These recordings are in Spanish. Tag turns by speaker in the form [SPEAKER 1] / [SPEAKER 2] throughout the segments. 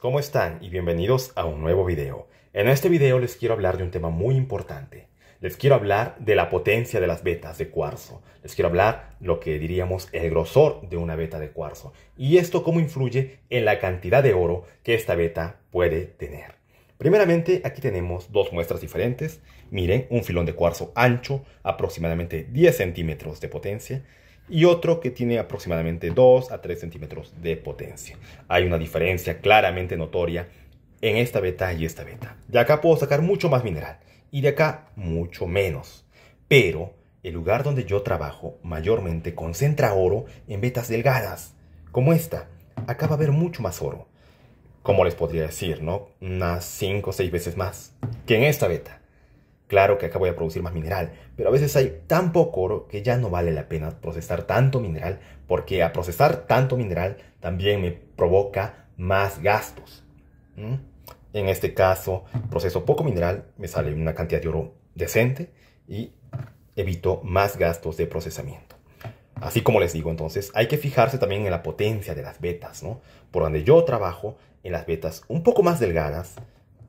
[SPEAKER 1] ¿cómo están? Y bienvenidos a un nuevo video. En este video les quiero hablar de un tema muy importante. Les quiero hablar de la potencia de las vetas de cuarzo. Les quiero hablar lo que diríamos el grosor de una beta de cuarzo. Y esto cómo influye en la cantidad de oro que esta beta puede tener. Primeramente, aquí tenemos dos muestras diferentes. Miren, un filón de cuarzo ancho, aproximadamente 10 centímetros de potencia y otro que tiene aproximadamente 2 a 3 centímetros de potencia. Hay una diferencia claramente notoria en esta beta y esta beta. De acá puedo sacar mucho más mineral y de acá mucho menos. Pero el lugar donde yo trabajo mayormente concentra oro en vetas delgadas, como esta. Acá va a haber mucho más oro. Como les podría decir, ¿no? Unas 5 o 6 veces más que en esta beta. Claro que acá voy a producir más mineral, pero a veces hay tan poco oro que ya no vale la pena procesar tanto mineral, porque a procesar tanto mineral también me provoca más gastos. En este caso, proceso poco mineral, me sale una cantidad de oro decente y evito más gastos de procesamiento. Así como les digo, entonces, hay que fijarse también en la potencia de las vetas, ¿no? Por donde yo trabajo, en las vetas un poco más delgadas,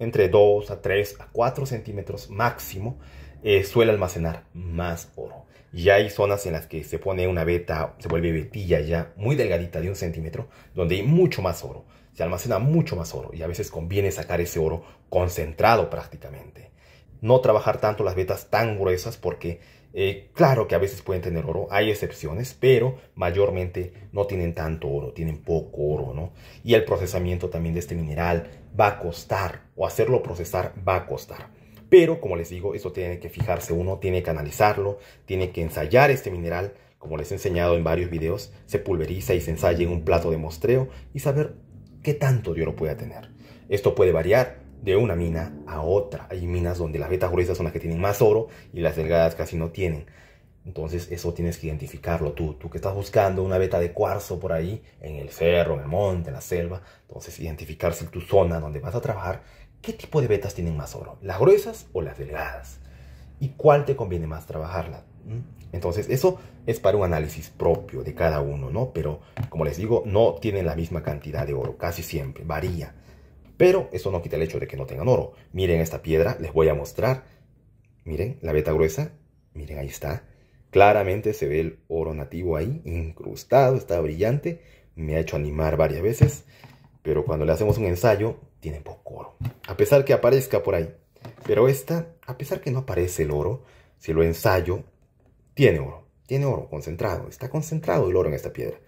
[SPEAKER 1] entre 2 a 3 a 4 centímetros máximo, eh, suele almacenar más oro. Y hay zonas en las que se pone una veta, se vuelve vetilla ya muy delgadita de un centímetro, donde hay mucho más oro. Se almacena mucho más oro y a veces conviene sacar ese oro concentrado prácticamente. No trabajar tanto las vetas tan gruesas porque eh, claro que a veces pueden tener oro, hay excepciones, pero mayormente no tienen tanto oro, tienen poco oro, ¿no? Y el procesamiento también de este mineral va a costar, o hacerlo procesar va a costar. Pero como les digo, eso tiene que fijarse uno, tiene que analizarlo, tiene que ensayar este mineral, como les he enseñado en varios videos, se pulveriza y se ensaya en un plato de mostreo y saber qué tanto de oro puede tener. Esto puede variar, de una mina a otra. Hay minas donde las vetas gruesas son las que tienen más oro y las delgadas casi no tienen. Entonces eso tienes que identificarlo tú, tú que estás buscando una veta de cuarzo por ahí, en el cerro, en el monte, en la selva. Entonces identificarse en tu zona donde vas a trabajar, qué tipo de vetas tienen más oro, las gruesas o las delgadas. Y cuál te conviene más trabajarla. ¿Mm? Entonces eso es para un análisis propio de cada uno, ¿no? Pero como les digo, no tienen la misma cantidad de oro, casi siempre, varía. Pero eso no quita el hecho de que no tengan oro. Miren esta piedra, les voy a mostrar. Miren, la beta gruesa. Miren, ahí está. Claramente se ve el oro nativo ahí, incrustado, está brillante. Me ha hecho animar varias veces. Pero cuando le hacemos un ensayo, tiene poco oro. A pesar que aparezca por ahí. Pero esta, a pesar que no aparece el oro, si lo ensayo, tiene oro. Tiene oro concentrado. Está concentrado el oro en esta piedra.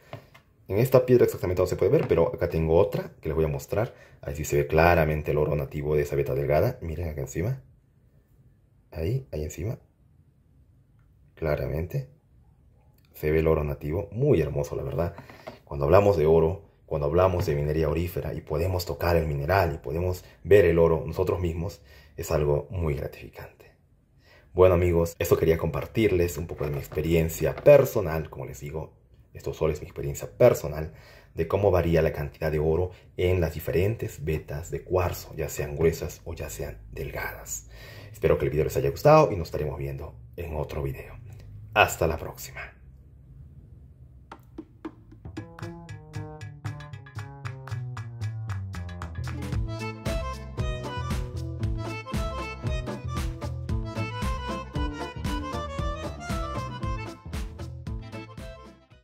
[SPEAKER 1] En esta piedra exactamente no se puede ver, pero acá tengo otra que les voy a mostrar. Ahí se ve claramente el oro nativo de esa veta delgada. Miren acá encima. Ahí, ahí encima. Claramente. Se ve el oro nativo. Muy hermoso, la verdad. Cuando hablamos de oro, cuando hablamos de minería orífera y podemos tocar el mineral y podemos ver el oro nosotros mismos, es algo muy gratificante. Bueno amigos, eso quería compartirles un poco de mi experiencia personal, como les digo, esto solo es mi experiencia personal de cómo varía la cantidad de oro en las diferentes vetas de cuarzo, ya sean gruesas o ya sean delgadas. Espero que el video les haya gustado y nos estaremos viendo en otro video. Hasta la próxima.